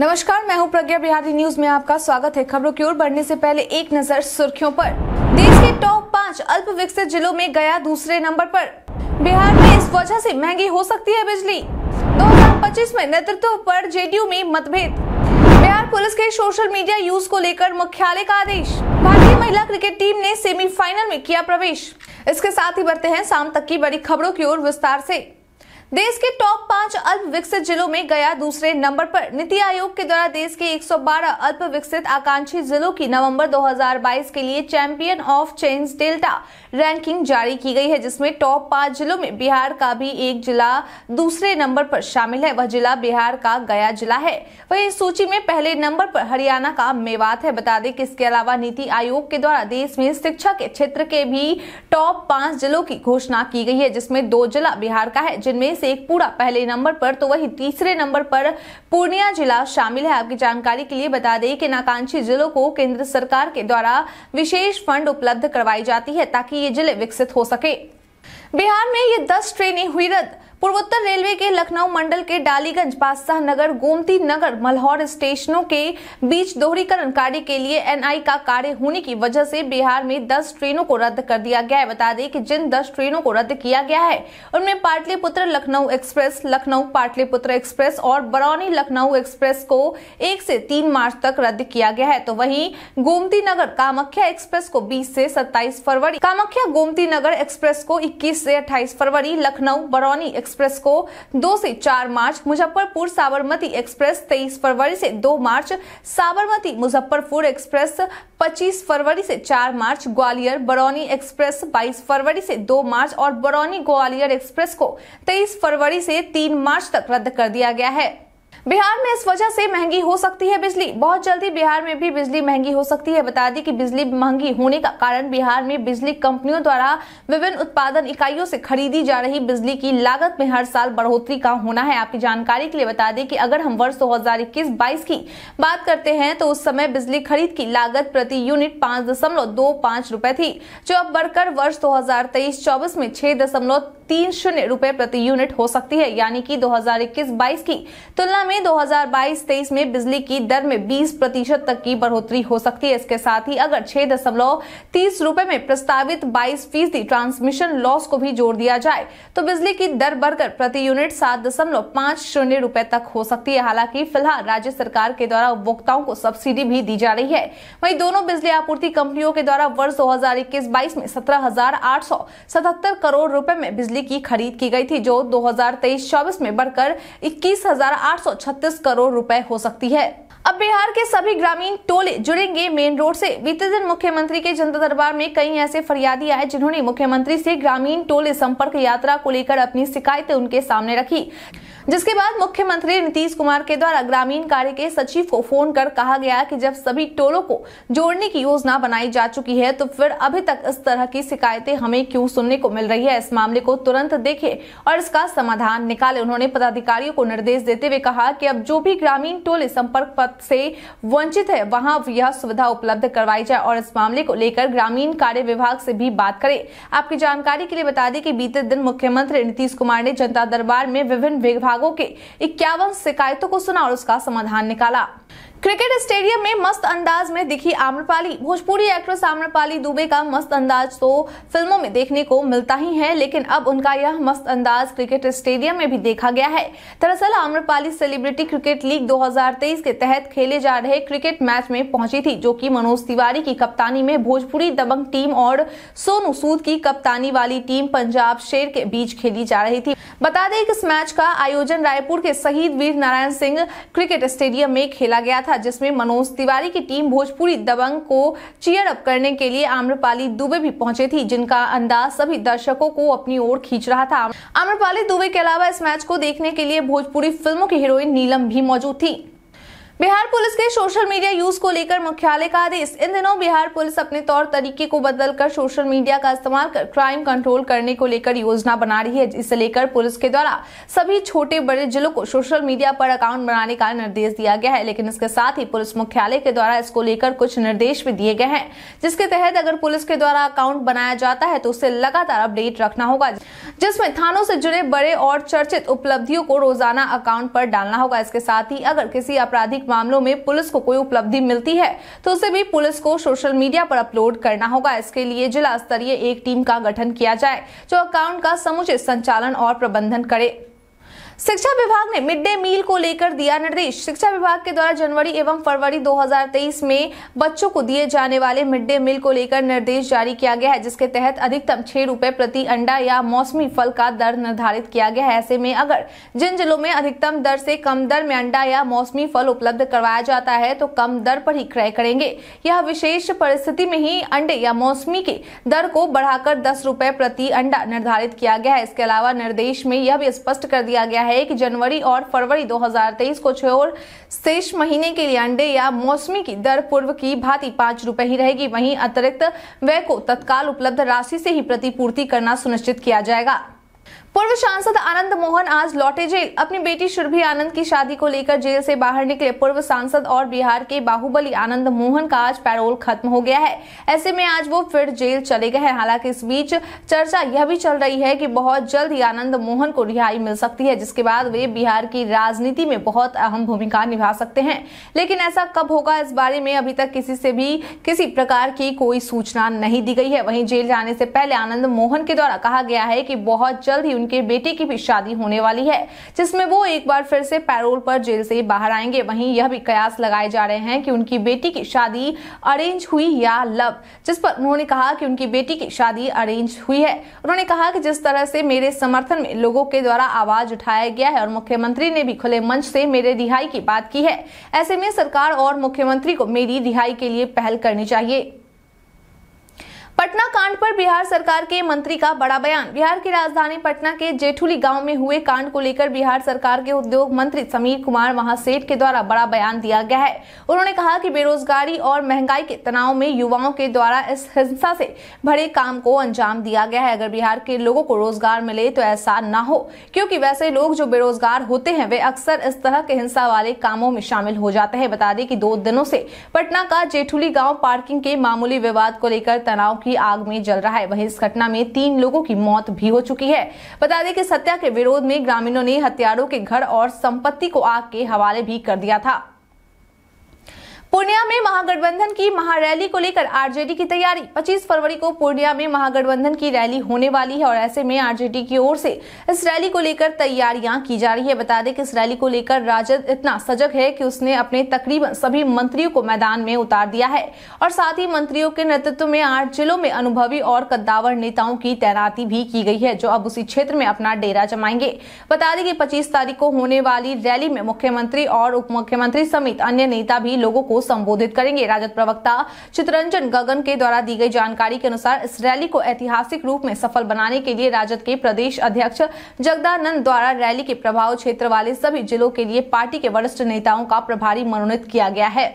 नमस्कार मैं हूं प्रज्ञा बिहारी न्यूज में आपका स्वागत है खबरों की ओर बढ़ने से पहले एक नजर सुर्खियों पर देश के टॉप पाँच अल्प विकसित जिलों में गया दूसरे नंबर पर बिहार में इस वजह से महंगी हो सकती है बिजली 2025 में नेतृत्व पर जेडीयू में मतभेद बिहार पुलिस के सोशल मीडिया यूज को लेकर मुख्यालय का आदेश भारतीय महिला क्रिकेट टीम ने सेमीफाइनल में किया प्रवेश इसके साथ ही बढ़ते हैं शाम तक की बड़ी खबरों की ओर विस्तार ऐसी देश के टॉप पांच अल्प विकसित जिलों में गया दूसरे नंबर पर नीति आयोग के द्वारा देश के 112 अल्प विकसित आकांक्षी जिलों की नवंबर 2022 के लिए champion of change delta ranking जारी की गई है जिसमें टॉप पांच जिलों में बिहार का भी एक जिला दूसरे नंबर पर शामिल है वह जिला बिहार का गया जिला है वही इस सूची में पहले नंबर पर हरियाणा का मेवात है बता दें कि इसके अलावा नीति आयोग के द्वारा देश में शिक्षा के क्षेत्र के भी टॉप पांच जिलों की घोषणा की गई है जिसमें दो जिला बिहार का है जिनमें शेखपुरा पहले नंबर पर तो वही तीसरे नंबर पर पूर्णिया जिला शामिल है आपकी जानकारी के लिए बता दें कि नाकांक्षी जिलों को केंद्र सरकार के द्वारा विशेष फंड उपलब्ध करवाई जाती है ताकि ये जिले विकसित हो सके बिहार में ये दस ट्रेनें हुई रद्द पूर्वोत्तर रेलवे के लखनऊ मंडल के डालीगंज बादशाह नगर गोमती नगर मल्हौर स्टेशनों के बीच दोहरीकरण कार्य के लिए एनआई का कार्य होने की वजह से बिहार में 10 ट्रेनों को रद्द कर दिया गया है बता दें कि जिन 10 ट्रेनों को रद्द किया गया है उनमें पाटलिपुत्र लखनऊ एक्सप्रेस लखनऊ पाटलिपुत्र एक्सप्रेस और बरौनी लखनऊ एक्सप्रेस को एक से तीन मार्च तक रद्द किया गया है तो वही गोमती नगर कामाख्या एक्सप्रेस को बीस से सत्ताईस फरवरी कामाख्या गोमती नगर एक्सप्रेस को इक्कीस से अट्ठाईस फरवरी लखनऊ बरौनी एक्सप्रेस को दो से चार मार्च मुजफ्फरपुर साबरमती एक्सप्रेस तेईस फरवरी से दो मार्च साबरमती मुजफ्फरपुर एक्सप्रेस पच्चीस फरवरी से चार मार्च ग्वालियर बरौनी एक्सप्रेस बाईस फरवरी से दो मार्च और बरौनी ग्वालियर एक्सप्रेस को तेईस फरवरी से तीन मार्च तक रद्द कर दिया गया है बिहार में इस वजह से महंगी हो सकती है बिजली बहुत जल्दी बिहार में भी बिजली महंगी हो सकती है बता दी कि बिजली महंगी होने का कारण बिहार में बिजली कंपनियों द्वारा विभिन्न उत्पादन इकाइयों से खरीदी जा रही बिजली की लागत में हर साल बढ़ोतरी का होना है आपकी जानकारी के लिए बता दें कि अगर हम वर्ष दो हजार की बात करते हैं तो उस समय बिजली खरीद की लागत प्रति यूनिट पाँच दशमलव दो पाँच रूपए थी जो अब बढ़कर वर्ष दो हजार तेईस चौबीस में छह दशमलव तीन शून्य रूपए प्रति यूनिट हो सकती है यानी कि दो हजार की तुलना में में 2022-23 में बिजली की दर में 20 प्रतिशत तक की बढ़ोतरी हो सकती है इसके साथ ही अगर छह दशमलव तीस रूपए में प्रस्तावित 22 फीसदी ट्रांसमिशन लॉस को भी जोड़ दिया जाए तो बिजली की दर बढ़कर प्रति यूनिट सात दशमलव पांच शून्य रूपए तक हो सकती है हालांकि फिलहाल राज्य सरकार के द्वारा उपभोक्ताओं को सब्सिडी भी दी जा रही है वही दोनों बिजली आपूर्ति कंपनियों के द्वारा वर्ष दो हजार में सत्रह करोड़ रूपए में बिजली की खरीद की गई थी जो दो हजार में बढ़कर इक्कीस 136 करोड़ रुपए हो सकती है अब बिहार के सभी ग्रामीण टोले जुड़ेंगे मेन रोड से बीते दिन मुख्यमंत्री के जनता दरबार में कई ऐसे फरियादी आए जिन्होंने मुख्यमंत्री से ग्रामीण टोले संपर्क यात्रा को लेकर अपनी शिकायतें उनके सामने रखी जिसके बाद मुख्यमंत्री नीतीश कुमार के द्वारा ग्रामीण कार्य के सचिव को फोन कर कहा गया कि जब सभी टोलों को जोड़ने की योजना बनाई जा चुकी है तो फिर अभी तक इस तरह की शिकायतें हमें क्यों सुनने को मिल रही है इस मामले को तुरंत देखे और इसका समाधान निकाले उन्होंने पदाधिकारियों को निर्देश देते हुए कहा कि अब जो भी ग्रामीण टोले संपर्क पथ से वंचित है वहाँ यह सुविधा उपलब्ध करवाई जाए और इस मामले को लेकर ग्रामीण कार्य विभाग से भी बात करे आपकी जानकारी के लिए बता दें कि बीते दिन मुख्यमंत्री नीतीश कुमार ने जनता दरबार में विभिन्न विभाग विभागों के इक्यावन शिकायतों को सुना और उसका समाधान निकाला क्रिकेट स्टेडियम में मस्त अंदाज में दिखी आम्रपाली भोजपुरी एक्ट्रेस आम्रपाली दुबे का मस्त अंदाज तो फिल्मों में देखने को मिलता ही है लेकिन अब उनका यह मस्त अंदाज क्रिकेट स्टेडियम में भी देखा गया है दरअसल आम्रपाली सेलिब्रिटी क्रिकेट लीग 2023 के तहत खेले जा रहे क्रिकेट मैच में पहुंची थी जो की मनोज तिवारी की कप्तानी में भोजपुरी दबंग टीम और सोनू सूद की कप्तानी वाली टीम पंजाब शेर के बीच खेली जा रही थी बता दें कि इस मैच का आयोजन आयोजन रायपुर के शहीद वीर नारायण सिंह क्रिकेट स्टेडियम में खेला गया था जिसमें मनोज तिवारी की टीम भोजपुरी दबंग को चीयर अप करने के लिए आम्रपाली दुबे भी पहुंचे थी जिनका अंदाज सभी दर्शकों को अपनी ओर खींच रहा था आम्रपाली दुबे के अलावा इस मैच को देखने के लिए भोजपुरी फिल्मों की हीरोइन नीलम भी मौजूद थी बिहार पुलिस के सोशल मीडिया यूज को लेकर मुख्यालय का आदेश इन दिनों बिहार पुलिस अपने तौर तरीके को बदलकर सोशल मीडिया का इस्तेमाल कर क्राइम कंट्रोल करने को लेकर योजना बना रही है इसे लेकर पुलिस के द्वारा सभी छोटे बड़े जिलों को सोशल मीडिया पर अकाउंट बनाने का निर्देश दिया गया है लेकिन इसके साथ ही पुलिस मुख्यालय के द्वारा इसको लेकर कुछ निर्देश भी दिए गए हैं जिसके तहत अगर पुलिस के द्वारा अकाउंट बनाया जाता है तो उसे लगातार अपडेट रखना होगा जिसमें थानों से जुड़े बड़े और चर्चित उपलब्धियों को रोजाना अकाउंट पर डालना होगा इसके साथ ही अगर किसी आपराधिक आपराधिक मामलों में पुलिस को कोई उपलब्धि मिलती है तो उसे भी पुलिस को सोशल मीडिया पर अपलोड करना होगा इसके लिए जिला स्तरीय एक टीम का गठन किया जाए जो अकाउंट का समुचित संचालन और प्रबंधन करे शिक्षा विभाग ने मिड डे मील को लेकर दिया निर्देश शिक्षा विभाग के द्वारा जनवरी एवं फरवरी 2023 में बच्चों को दिए जाने वाले मिड डे मील को लेकर निर्देश जारी किया गया है जिसके तहत अधिकतम छह रूपए प्रति अंडा या मौसमी फल का दर निर्धारित किया गया है ऐसे में अगर जिन जिलों में अधिकतम दर से कम दर में अंडा या मौसमी फल उपलब्ध करवाया जाता है तो कम दर पर ही क्रय करेंगे यह विशेष परिस्थिति में ही अंडे या मौसमी के दर को बढ़ाकर दस रूपए प्रति अंडा निर्धारित किया गया है इसके अलावा निर्देश में यह भी स्पष्ट कर दिया गया है कि जनवरी और फरवरी 2023 को छोड़ शेष महीने के लिए अंडे या मौसमी की दर पूर्व की भांति पांच रूपए ही रहेगी वहीं अतिरिक्त व्यय को तत्काल उपलब्ध राशि से ही प्रतिपूर्ति करना सुनिश्चित किया जाएगा पूर्व सांसद आनंद मोहन आज लौटे जेल अपनी बेटी सुरभि आनंद की शादी को लेकर जेल से बाहर निकले पूर्व सांसद और बिहार के बाहुबली आनंद मोहन का आज पैरोल खत्म हो गया है ऐसे में आज वो फिर जेल चले गए हैं हालांकि इस बीच चर्चा यह भी चल रही है कि बहुत जल्द ही आनंद मोहन को रिहाई मिल सकती है जिसके बाद वे बिहार की राजनीति में बहुत अहम भूमिका निभा सकते हैं लेकिन ऐसा कब होगा इस बारे में अभी तक किसी से भी किसी प्रकार की कोई सूचना नहीं दी गई है वहीं जेल जाने से पहले आनंद मोहन के द्वारा कहा गया है कि बहुत जल्द ही उनके बेटे की भी शादी होने वाली है जिसमें वो एक बार फिर से पैरोल पर जेल से बाहर आएंगे वहीं यह भी कयास लगाए जा रहे हैं कि उनकी बेटी की शादी अरेंज हुई या लव जिस पर उन्होंने कहा कि उनकी बेटी की शादी अरेंज हुई है उन्होंने कहा कि जिस तरह से मेरे समर्थन में लोगों के द्वारा आवाज उठाया गया है और मुख्यमंत्री ने भी खुले मंच से मेरे रिहाई की बात की है ऐसे में सरकार और मुख्यमंत्री को मेरी रिहाई के लिए पहल करनी चाहिए पटना कांड पर बिहार सरकार के मंत्री का बड़ा बयान बिहार की राजधानी पटना के जेठुली गांव में हुए कांड को लेकर बिहार सरकार के उद्योग मंत्री समीर कुमार महासेठ के द्वारा बड़ा बयान दिया गया है उन्होंने कहा कि बेरोजगारी और महंगाई के तनाव में युवाओं के द्वारा इस हिंसा से भरे काम को अंजाम दिया गया है अगर बिहार के लोगों को रोजगार मिले तो ऐसा न हो क्यूँकी वैसे लोग जो बेरोजगार होते हैं वे अक्सर इस तरह के हिंसा वाले कामों में शामिल हो जाते हैं बता दें की दो दिनों से पटना का जेठुली गाँव पार्किंग के मामूली विवाद को लेकर तनाव की भी आग में जल रहा है वहीं इस घटना में तीन लोगों की मौत भी हो चुकी है बता दें कि सत्या के विरोध में ग्रामीणों ने हथियारों के घर और संपत्ति को आग के हवाले भी कर दिया था पूर्णिया में महागठबंधन की महारैली को लेकर आरजेडी की तैयारी 25 फरवरी को पूर्णिया में महागठबंधन की रैली होने वाली है और ऐसे में आरजेडी की ओर से इस रैली को लेकर तैयारियां की जा रही है बता दें कि इस रैली को लेकर राजद इतना सजग है कि उसने अपने तकरीबन सभी मंत्रियों को मैदान में उतार दिया है और साथ ही मंत्रियों के नेतृत्व में आठ जिलों में अनुभवी और कद्दावर नेताओं की तैनाती भी की गई है जो अब उसी क्षेत्र में अपना डेरा जमाएंगे बता दें कि पच्चीस तारीख को होने वाली रैली में मुख्यमंत्री और उप मुख्यमंत्री समेत अन्य नेता भी लोगों को संबोधित करेंगे राजद प्रवक्ता चितरंजन गगन के द्वारा दी गई जानकारी के अनुसार इस रैली को ऐतिहासिक रूप में सफल बनाने के लिए राजद के प्रदेश अध्यक्ष जगदानंद द्वारा रैली के प्रभाव क्षेत्र वाले सभी जिलों के लिए पार्टी के वरिष्ठ नेताओं का प्रभारी मनोनीत किया गया है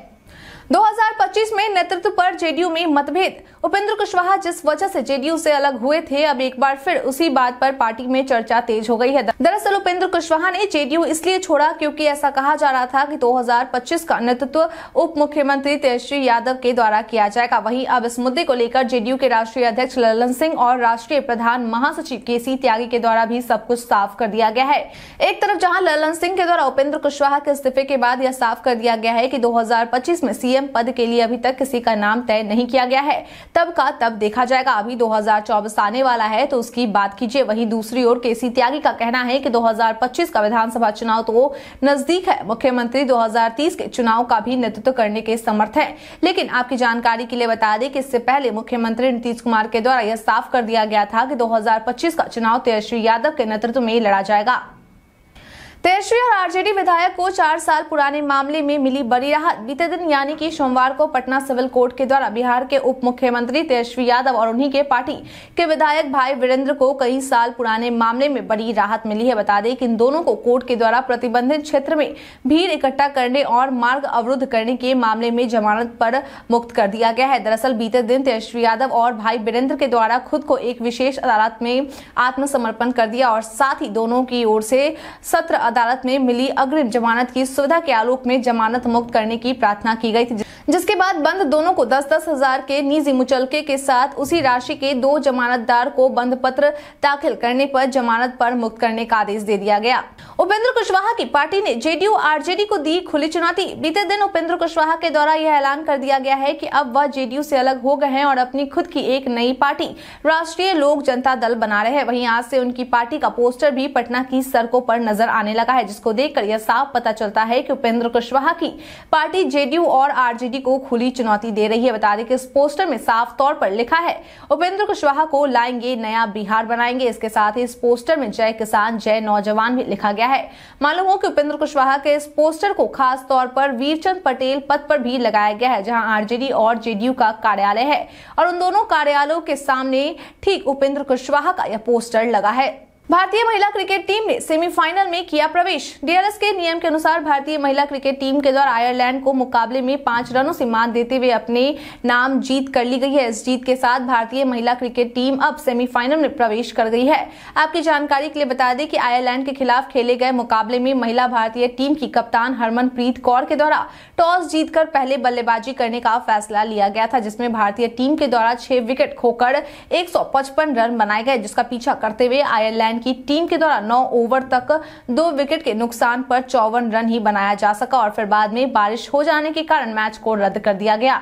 2025 में नेतृत्व पर जेडीयू में मतभेद उपेंद्र कुशवाहा जिस वजह से जेडीयू से अलग हुए थे अब एक बार फिर उसी बात पर पार्टी में चर्चा तेज हो गई है दरअसल उपेंद्र कुशवाहा ने जेडीयू इसलिए छोड़ा क्योंकि ऐसा कहा जा रहा था कि 2025 का नेतृत्व उप मुख्यमंत्री तेजस्वी यादव के द्वारा किया जाएगा वही अब इस मुद्दे को लेकर जेडीयू के राष्ट्रीय अध्यक्ष ललन सिंह और राष्ट्रीय प्रधान महासचिव के सी त्यागी के द्वारा भी सब कुछ साफ कर दिया गया है एक तरफ जहाँ ललन सिंह के द्वारा उपेंद्र कुशवाहा के इस्तीफे के बाद यह साफ कर दिया गया है की दो में सीएम सीएम पद के लिए अभी तक किसी का नाम तय नहीं किया गया है तब का तब देखा जाएगा अभी 2024 आने वाला है तो उसकी बात कीजिए वही दूसरी ओर सी त्यागी का कहना है कि 2025 का विधानसभा चुनाव तो नजदीक है मुख्यमंत्री 2030 के चुनाव का भी नेतृत्व करने के समर्थ है लेकिन आपकी जानकारी के लिए बता दें कि इससे पहले मुख्यमंत्री नीतीश कुमार के द्वारा यह साफ कर दिया गया था कि 2025 का चुनाव तेजस्वी तो यादव के नेतृत्व में लड़ा जाएगा तेजस्वी और आरजेडी विधायक को चार साल पुराने मामले में मिली बड़ी राहत बीते दिन यानी कि सोमवार को पटना सिविल कोर्ट के द्वारा बिहार के उप मुख्यमंत्री तेजस्वी यादव और उन्हीं के पार्टी के विधायक भाई वीरेंद्र को कई साल पुराने मामले में बड़ी राहत मिली है बता दें कि इन दोनों को कोर्ट के द्वारा प्रतिबंधित क्षेत्र में भीड़ इकट्ठा करने और मार्ग अवरुद्ध करने के मामले में जमानत पर मुक्त कर दिया गया है दरअसल बीते दिन तेजस्वी यादव और भाई वीरेंद्र के द्वारा खुद को एक विशेष अदालत में आत्मसमर्पण कर दिया और साथ ही दोनों की ओर से सत्र अदालत में मिली अग्रिम जमानत की सुविधा के आलोक में जमानत मुक्त करने की प्रार्थना की गई थी जिसके बाद बंद दोनों को दस दस हजार के निजी मुचलके के साथ उसी राशि के दो जमानतदार को बंद पत्र दाखिल करने पर जमानत पर मुक्त करने का आदेश दे दिया गया उपेंद्र कुशवाहा की पार्टी ने जेडीयू आरजेडी को दी खुली चुनौती बीते दिन उपेंद्र कुशवाहा के द्वारा यह ऐलान कर दिया गया है कि अब वह जेडीयू से अलग हो गए हैं और अपनी खुद की एक नई पार्टी राष्ट्रीय लोक जनता दल बना रहे हैं वहीं आज से उनकी पार्टी का पोस्टर भी पटना की सड़कों पर नजर आने लगा है जिसको देखकर यह साफ पता चलता है कि उपेंद्र कुशवाहा की पार्टी जेडीयू और आरजेडी बीजेपी को खुली चुनौती दे रही है बता दें कि इस पोस्टर में साफ तौर पर लिखा है उपेंद्र कुशवाहा को लाएंगे नया बिहार बनाएंगे इसके साथ ही इस पोस्टर में जय किसान जय नौजवान भी लिखा गया है मालूम हो कि उपेंद्र कुशवाहा के इस पोस्टर को खास तौर पर वीरचंद पटेल पद पर भी लगाया गया है जहां आरजेडी और जेडीयू का कार्यालय है और उन दोनों कार्यालयों के सामने ठीक उपेंद्र कुशवाहा का यह पोस्टर लगा है भारतीय महिला क्रिकेट टीम ने सेमीफाइनल में किया प्रवेश डीआरएस के नियम के अनुसार भारतीय महिला क्रिकेट टीम के द्वारा आयरलैंड को मुकाबले में पांच रनों से मात देते हुए अपने नाम जीत कर ली गई है इस जीत के साथ भारतीय महिला क्रिकेट टीम अब सेमीफाइनल में प्रवेश कर गई है आपकी जानकारी के लिए बता दें कि आयरलैंड के खिलाफ खेले गए मुकाबले में महिला भारतीय टीम की कप्तान हरमनप्रीत कौर के द्वारा टॉस जीत पहले बल्लेबाजी करने का फैसला लिया गया था जिसमें भारतीय टीम के द्वारा छह विकेट खोकर एक रन बनाए गए जिसका पीछा करते हुए आयरलैंड की टीम के द्वारा नौ ओवर तक दो विकेट के नुकसान पर चौवन रन ही बनाया जा सका और फिर बाद में बारिश हो जाने के कारण मैच को रद्द कर दिया गया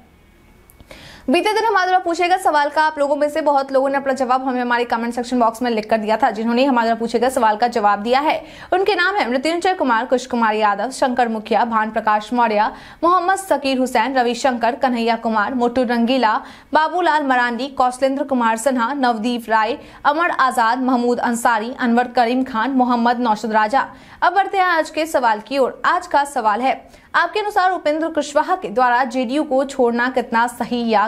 बीते दिन हमारे द्वारा पूछे गए सवाल का आप लोगों में से बहुत लोगों ने अपना जवाब हमें हमारे कमेंट सेक्शन बॉक्स में लिख कर दिया था जिन्होंने हमारे द्वारा पूछे गए सवाल का जवाब दिया है उनके नाम है मृत्युंजय कुमार कुश कुमार यादव शंकर मुखिया भान प्रकाश मौर्य मोहम्मद सकीर हुसैन रविशंकर कन्हैया कुमार मोटू रंगीला बाबूलाल मरांडी कौशलेंद्र कुमार सिन्हा नवदीप राय अमर आजाद महमूद अंसारी अनवर करीम खान मोहम्मद नौशद राजा अब बढ़ते हैं आज के सवाल की ओर आज का सवाल है आपके अनुसार उपेंद्र कुशवाहा के द्वारा जेडीयू को छोड़ना कितना सही या